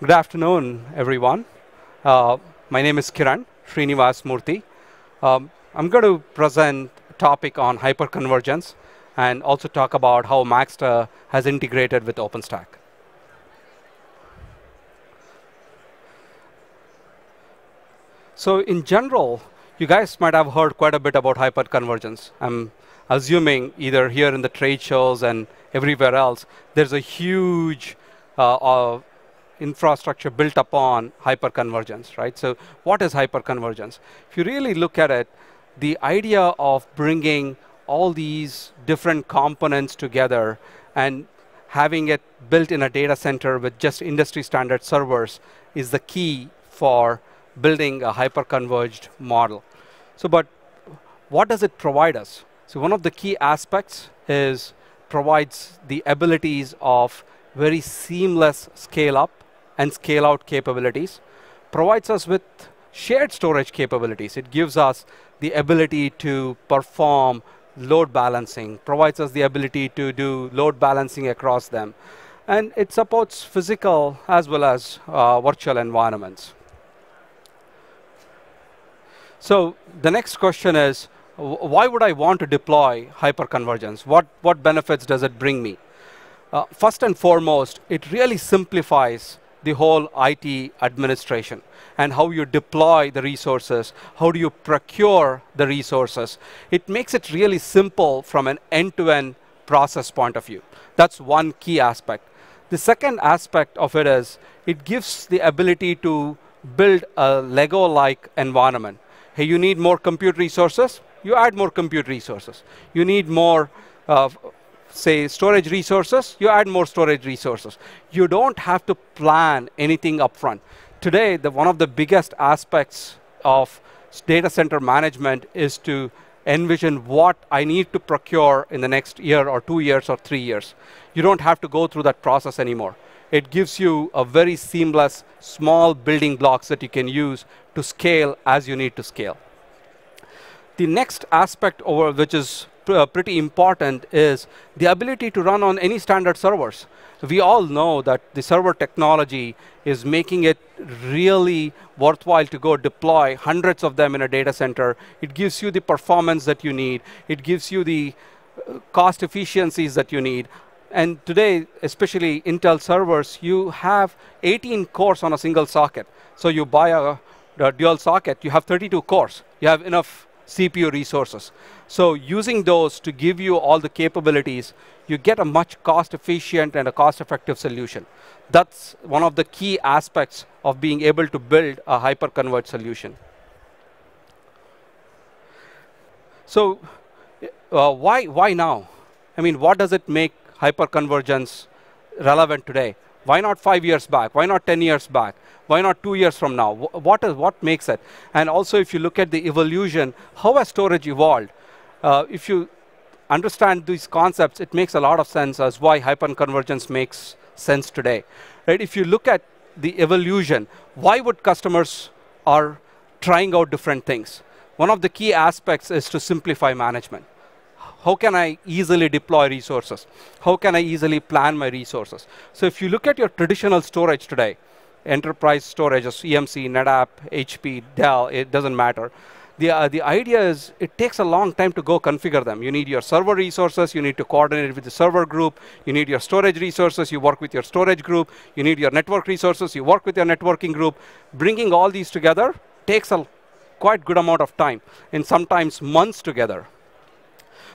Good afternoon, everyone. Uh, my name is Kiran Srinivas Murthy. Um, I'm going to present a topic on hyperconvergence and also talk about how Maxta has integrated with OpenStack. So in general, you guys might have heard quite a bit about hyperconvergence. I'm assuming either here in the trade shows and everywhere else, there's a huge uh, uh, infrastructure built upon hyperconvergence, right? So what is hyperconvergence? If you really look at it, the idea of bringing all these different components together and having it built in a data center with just industry standard servers is the key for building a hyper-converged model. So, but what does it provide us? So one of the key aspects is provides the abilities of very seamless scale up and scale out capabilities, provides us with shared storage capabilities. It gives us the ability to perform load balancing, provides us the ability to do load balancing across them. And it supports physical as well as uh, virtual environments. So the next question is, why would I want to deploy hyperconvergence? What, what benefits does it bring me? Uh, first and foremost, it really simplifies the whole IT administration and how you deploy the resources, how do you procure the resources. It makes it really simple from an end-to-end -end process point of view. That's one key aspect. The second aspect of it is it gives the ability to build a Lego-like environment. Hey, you need more compute resources? You add more compute resources. You need more uh, say storage resources, you add more storage resources. You don't have to plan anything upfront. Today, the, one of the biggest aspects of data center management is to envision what I need to procure in the next year or two years or three years. You don't have to go through that process anymore. It gives you a very seamless, small building blocks that you can use to scale as you need to scale. The next aspect over which is uh, pretty important is the ability to run on any standard servers. We all know that the server technology is making it really worthwhile to go deploy hundreds of them in a data center. It gives you the performance that you need. It gives you the uh, cost efficiencies that you need. And today, especially Intel servers, you have 18 cores on a single socket. So you buy a, a dual socket, you have 32 cores. You have enough CPU resources. So using those to give you all the capabilities, you get a much cost efficient and a cost effective solution. That's one of the key aspects of being able to build a hyper-converged solution. So uh, why, why now? I mean, what does it make hyper-convergence relevant today? Why not five years back? Why not 10 years back? Why not two years from now? What, is, what makes it? And also, if you look at the evolution, how has storage evolved? Uh, if you understand these concepts, it makes a lot of sense as why hyperconvergence makes sense today. Right? If you look at the evolution, why would customers are trying out different things? One of the key aspects is to simplify management. How can I easily deploy resources? How can I easily plan my resources? So if you look at your traditional storage today, enterprise storage, as EMC, NetApp, HP, Dell, it doesn't matter. The, uh, the idea is it takes a long time to go configure them. You need your server resources, you need to coordinate with the server group, you need your storage resources, you work with your storage group, you need your network resources, you work with your networking group. Bringing all these together takes a quite good amount of time and sometimes months together.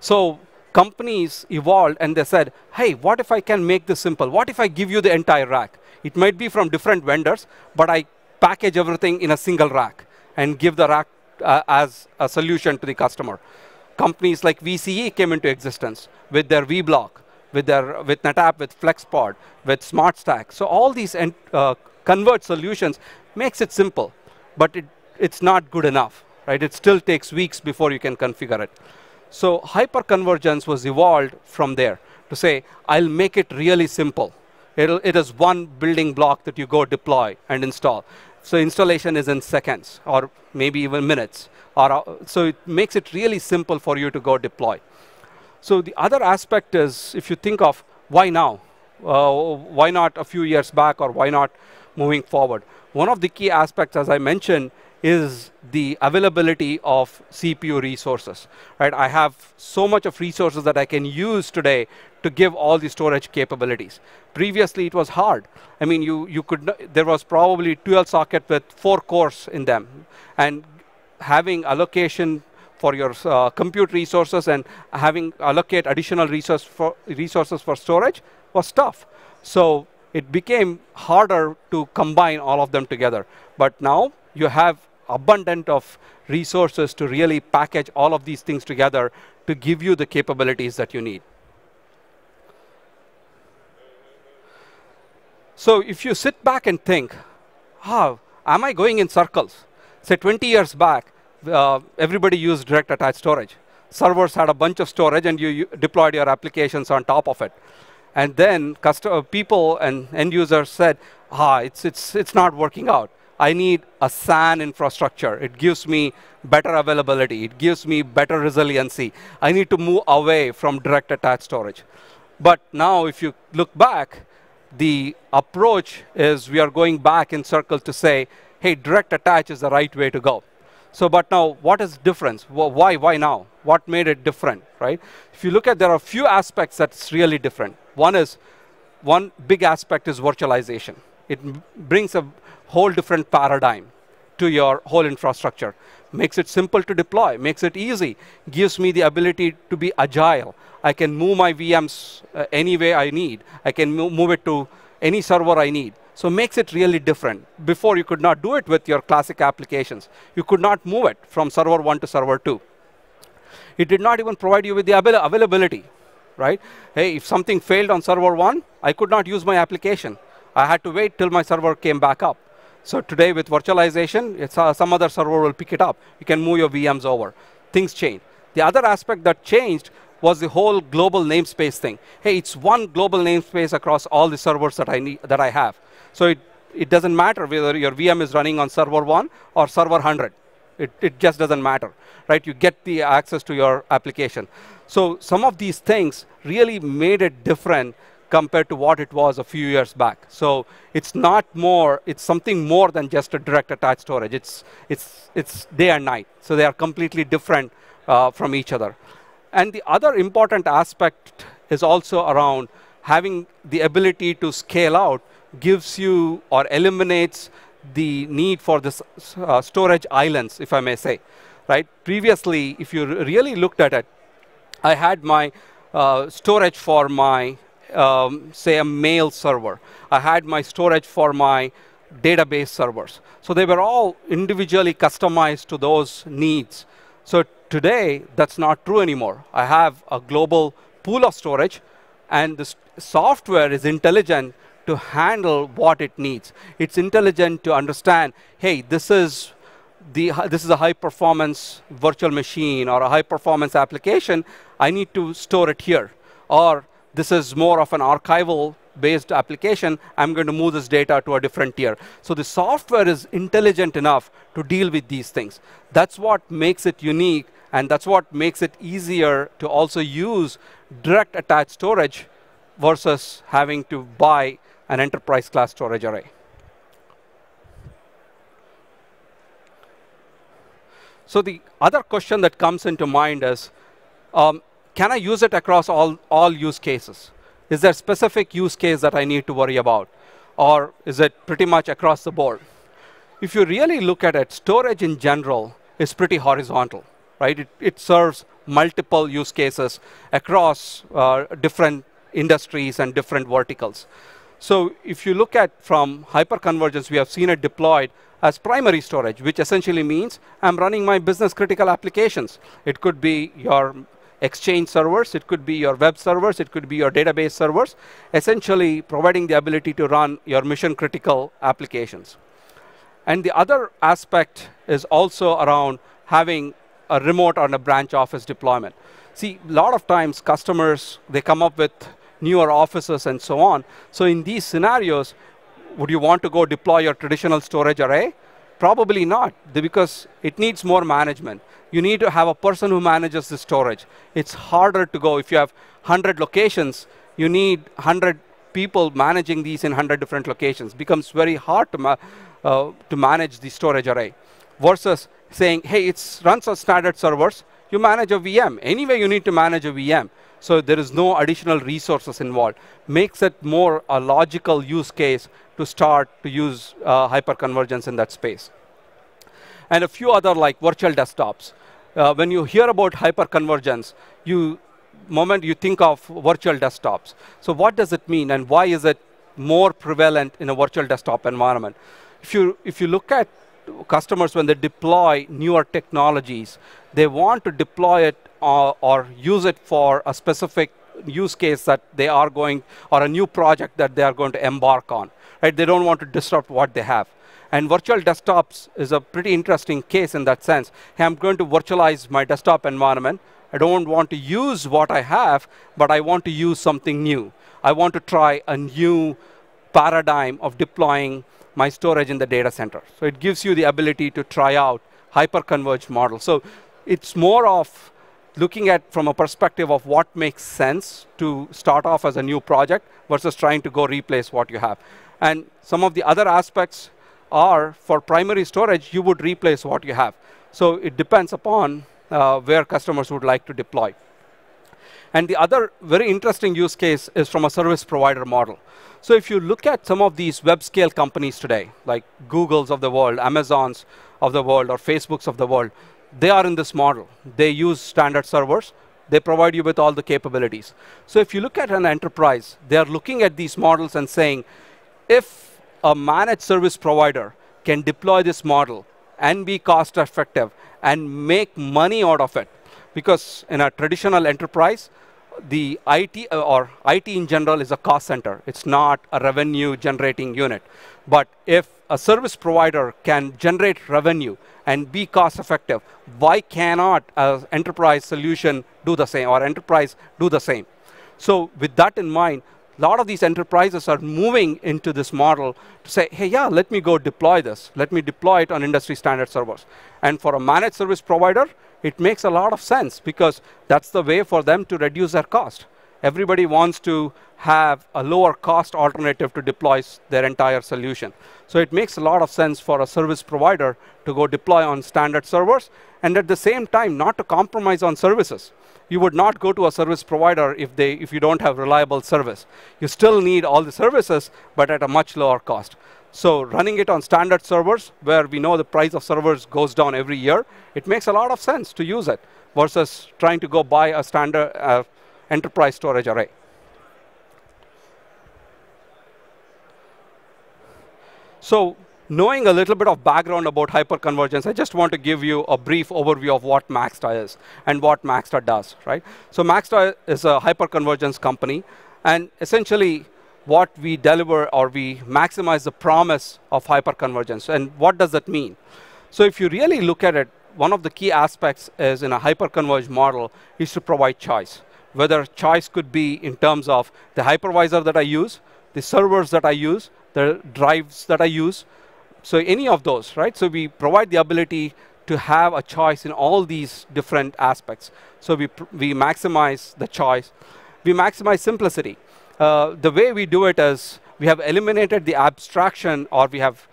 So companies evolved and they said, hey, what if I can make this simple? What if I give you the entire rack? It might be from different vendors, but I package everything in a single rack and give the rack uh, as a solution to the customer. Companies like VCE came into existence with their vBlock, with, their, with NetApp, with FlexPod, with SmartStack. So all these uh, convert solutions makes it simple, but it, it's not good enough. Right? It still takes weeks before you can configure it. So hyperconvergence was evolved from there to say, I'll make it really simple. It'll, it is one building block that you go deploy and install. So installation is in seconds or maybe even minutes. Or, uh, so it makes it really simple for you to go deploy. So the other aspect is if you think of why now? Uh, why not a few years back or why not moving forward? One of the key aspects, as I mentioned, is the availability of CPU resources. Right? I have so much of resources that I can use today to give all the storage capabilities. Previously, it was hard. I mean, you, you could there was probably 12 socket with four cores in them. And having allocation for your uh, compute resources and having allocate additional resource for, resources for storage was tough. So it became harder to combine all of them together. But now you have abundant of resources to really package all of these things together to give you the capabilities that you need. So if you sit back and think, how oh, am I going in circles? Say 20 years back, uh, everybody used direct attached storage. Servers had a bunch of storage and you, you deployed your applications on top of it. And then uh, people and end users said, ah, it's, it's, it's not working out. I need a SAN infrastructure. It gives me better availability. It gives me better resiliency. I need to move away from direct attached storage. But now if you look back, the approach is we are going back in circle to say, hey, direct attach is the right way to go. So, but now, what is difference? Why, why now? What made it different, right? If you look at, there are a few aspects that's really different. One is, one big aspect is virtualization. It brings a whole different paradigm to your whole infrastructure makes it simple to deploy, makes it easy, gives me the ability to be agile. I can move my VMs uh, any way I need. I can move it to any server I need. So makes it really different. Before you could not do it with your classic applications. You could not move it from server one to server two. It did not even provide you with the avail availability, right? Hey, if something failed on server one, I could not use my application. I had to wait till my server came back up. So today with virtualization, uh, some other server will pick it up. You can move your VMs over. Things change. The other aspect that changed was the whole global namespace thing. Hey, it's one global namespace across all the servers that I, need, that I have. So it, it doesn't matter whether your VM is running on server 1 or server 100. It, it just doesn't matter, right? You get the access to your application. So some of these things really made it different compared to what it was a few years back. So it's not more, it's something more than just a direct attached storage. It's, it's, it's day and night. So they are completely different uh, from each other. And the other important aspect is also around having the ability to scale out gives you or eliminates the need for this uh, storage islands, if I may say. Right? Previously, if you really looked at it, I had my uh, storage for my um, say a mail server. I had my storage for my database servers. So they were all individually customized to those needs. So today, that's not true anymore. I have a global pool of storage, and the software is intelligent to handle what it needs. It's intelligent to understand, hey, this is the, this is a high performance virtual machine or a high performance application, I need to store it here. Or this is more of an archival based application, I'm going to move this data to a different tier. So the software is intelligent enough to deal with these things. That's what makes it unique, and that's what makes it easier to also use direct attached storage versus having to buy an enterprise class storage array. So the other question that comes into mind is, um, can I use it across all, all use cases? Is there specific use case that I need to worry about? Or is it pretty much across the board? If you really look at it, storage in general is pretty horizontal, right? It, it serves multiple use cases across uh, different industries and different verticals. So if you look at from hyperconvergence, we have seen it deployed as primary storage, which essentially means I'm running my business critical applications. It could be your Exchange servers, it could be your web servers, it could be your database servers, essentially providing the ability to run your mission critical applications. And the other aspect is also around having a remote or a branch office deployment. See, a lot of times customers, they come up with newer offices and so on. So in these scenarios, would you want to go deploy your traditional storage array? Probably not, because it needs more management. You need to have a person who manages the storage. It's harder to go if you have 100 locations, you need 100 people managing these in 100 different locations. becomes very hard to, ma uh, to manage the storage array versus saying, hey, it runs on standard servers. You manage a VM. Anyway, you need to manage a VM. So there is no additional resources involved. Makes it more a logical use case to start to use uh, hyperconvergence in that space. And a few other like virtual desktops. Uh, when you hear about hyperconvergence, you moment you think of virtual desktops. So what does it mean and why is it more prevalent in a virtual desktop environment? If you, if you look at customers when they deploy newer technologies, they want to deploy it or, uh, or, use it for a specific use case that they are going, or a new project that they are going to embark on right? They don't want to disrupt what they have. And virtual desktops is a pretty interesting case in that sense. Hey, I'm going to virtualize my desktop environment. I don't want to use what I have, but I want to use something new. I want to try a new paradigm of deploying my storage in the data center. So it gives you the ability to try out hyper-converged model. So it's more of looking at from a perspective of what makes sense to start off as a new project versus trying to go replace what you have. And some of the other aspects are for primary storage, you would replace what you have. So it depends upon uh, where customers would like to deploy. And the other very interesting use case is from a service provider model. So if you look at some of these web scale companies today, like Google's of the world, Amazon's of the world, or Facebook's of the world, they are in this model. They use standard servers. They provide you with all the capabilities. So if you look at an enterprise, they are looking at these models and saying, if a managed service provider can deploy this model and be cost effective and make money out of it, because in a traditional enterprise, the IT uh, or IT in general is a cost center. It's not a revenue generating unit. But if a service provider can generate revenue and be cost effective, why cannot an enterprise solution do the same or enterprise do the same? So with that in mind, a lot of these enterprises are moving into this model to say, hey, yeah, let me go deploy this. Let me deploy it on industry standard servers. And for a managed service provider, it makes a lot of sense because that's the way for them to reduce their cost. Everybody wants to have a lower cost alternative to deploy their entire solution. So it makes a lot of sense for a service provider to go deploy on standard servers and at the same time not to compromise on services. You would not go to a service provider if, they, if you don't have reliable service. You still need all the services, but at a much lower cost. So running it on standard servers, where we know the price of servers goes down every year, it makes a lot of sense to use it versus trying to go buy a standard, uh, enterprise storage array. So knowing a little bit of background about hyperconvergence, I just want to give you a brief overview of what Maxta is and what Maxta does, right? So Maxta is a hyperconvergence company, and essentially what we deliver or we maximize the promise of hyperconvergence. And what does that mean? So if you really look at it, one of the key aspects is in a hyperconverged model is to provide choice whether choice could be in terms of the hypervisor that I use, the servers that I use, the drives that I use. So any of those, right? So we provide the ability to have a choice in all these different aspects. So we, we maximize the choice. We maximize simplicity. Uh, the way we do it is we have eliminated the abstraction or we have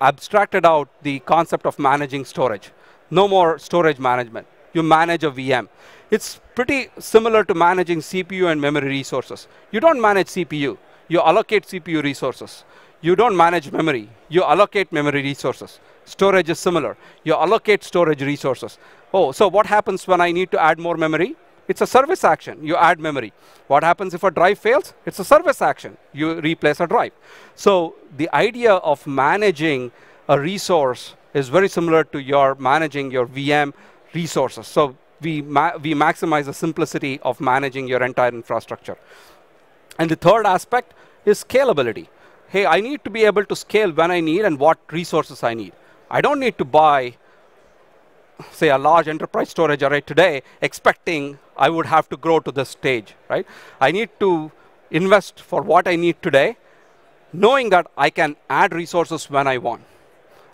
abstracted out the concept of managing storage. No more storage management. You manage a VM. It's pretty similar to managing CPU and memory resources. You don't manage CPU, you allocate CPU resources. You don't manage memory, you allocate memory resources. Storage is similar. You allocate storage resources. Oh, so what happens when I need to add more memory? It's a service action. You add memory. What happens if a drive fails? It's a service action. You replace a drive. So the idea of managing a resource is very similar to your managing your VM resources. So we, ma we maximize the simplicity of managing your entire infrastructure. And the third aspect is scalability. Hey, I need to be able to scale when I need and what resources I need. I don't need to buy, say, a large enterprise storage array today expecting I would have to grow to this stage, right? I need to invest for what I need today, knowing that I can add resources when I want.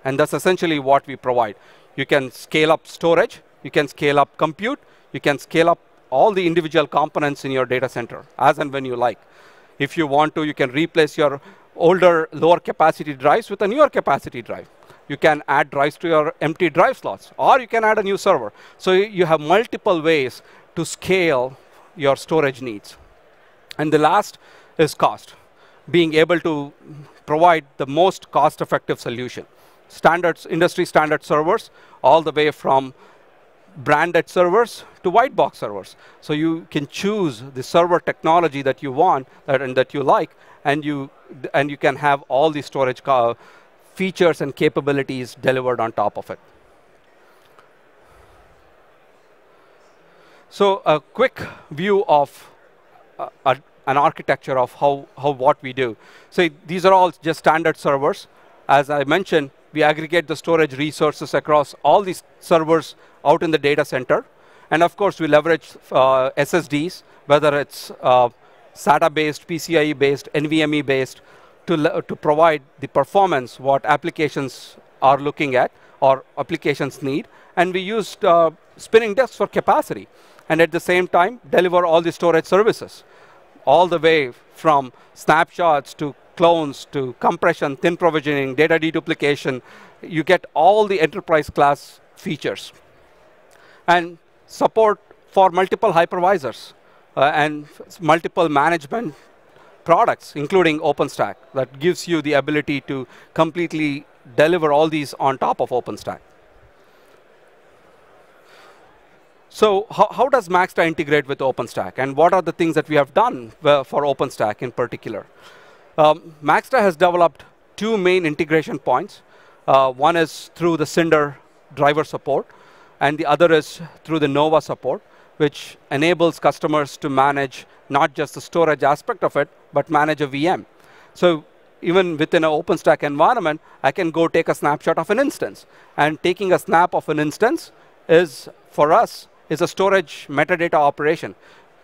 And that's essentially what we provide. You can scale up storage, you can scale up compute, you can scale up all the individual components in your data center as and when you like. If you want to, you can replace your older, lower capacity drives with a newer capacity drive. You can add drives to your empty drive slots, or you can add a new server. So you have multiple ways to scale your storage needs. And the last is cost, being able to provide the most cost-effective solution. Standards, industry standard servers, all the way from branded servers to white box servers. So you can choose the server technology that you want and that you like, and you, and you can have all the storage features and capabilities delivered on top of it. So a quick view of uh, a, an architecture of how, how what we do. So these are all just standard servers. As I mentioned, we aggregate the storage resources across all these servers out in the data center. And of course, we leverage uh, SSDs, whether it's uh, SATA-based, PCIe-based, NVMe-based, to, to provide the performance what applications are looking at or applications need. And we used uh, spinning disks for capacity. And at the same time, deliver all the storage services, all the way from snapshots to clones to compression, thin provisioning, data deduplication. You get all the enterprise class features and support for multiple hypervisors uh, and multiple management products, including OpenStack, that gives you the ability to completely deliver all these on top of OpenStack. So how, how does Maxta integrate with OpenStack? And what are the things that we have done uh, for OpenStack in particular? Um, Maxta has developed two main integration points. Uh, one is through the Cinder driver support, and the other is through the Nova support, which enables customers to manage not just the storage aspect of it, but manage a VM. So even within an OpenStack environment, I can go take a snapshot of an instance. And taking a snap of an instance is, for us, is a storage metadata operation.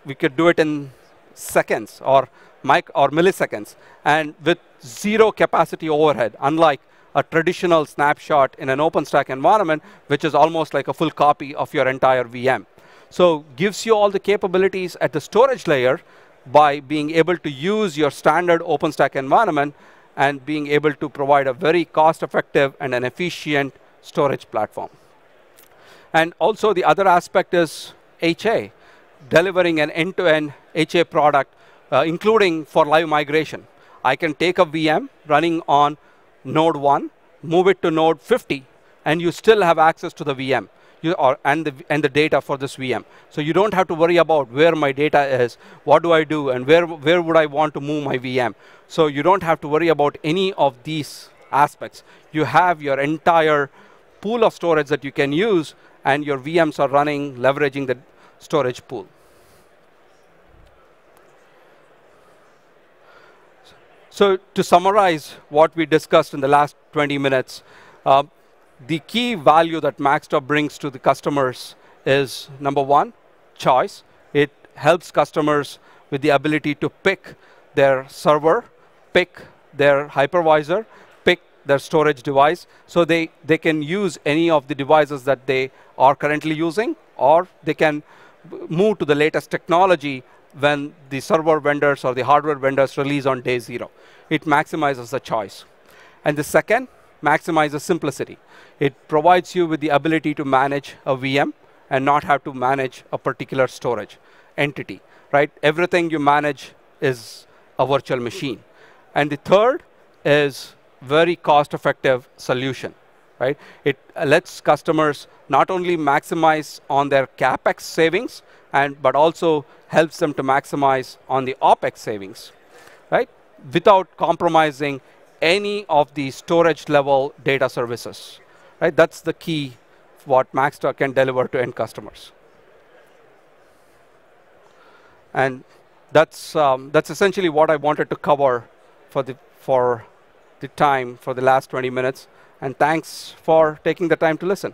We could do it in seconds or mic or milliseconds, and with zero capacity overhead, unlike a traditional snapshot in an OpenStack environment, which is almost like a full copy of your entire VM. So gives you all the capabilities at the storage layer by being able to use your standard OpenStack environment and being able to provide a very cost-effective and an efficient storage platform. And also the other aspect is HA, delivering an end-to-end -end HA product, uh, including for live migration. I can take a VM running on node 1, move it to node 50, and you still have access to the VM. You are, and, the, and the data for this VM. So you don't have to worry about where my data is, what do I do, and where, where would I want to move my VM. So you don't have to worry about any of these aspects. You have your entire pool of storage that you can use, and your VMs are running, leveraging the storage pool. So to summarize what we discussed in the last 20 minutes, uh, the key value that Maxtop brings to the customers is number one, choice. It helps customers with the ability to pick their server, pick their hypervisor, pick their storage device, so they, they can use any of the devices that they are currently using, or they can move to the latest technology when the server vendors or the hardware vendors release on day zero. It maximizes the choice. And the second, maximizes simplicity. It provides you with the ability to manage a VM and not have to manage a particular storage entity, right? Everything you manage is a virtual machine. And the third is very cost-effective solution, right? It lets customers not only maximize on their CapEx savings, and but also helps them to maximize on the OPEX savings, right? Without compromising any of the storage level data services, right? That's the key what Maxstar can deliver to end customers. And that's, um, that's essentially what I wanted to cover for the, for the time for the last 20 minutes. And thanks for taking the time to listen.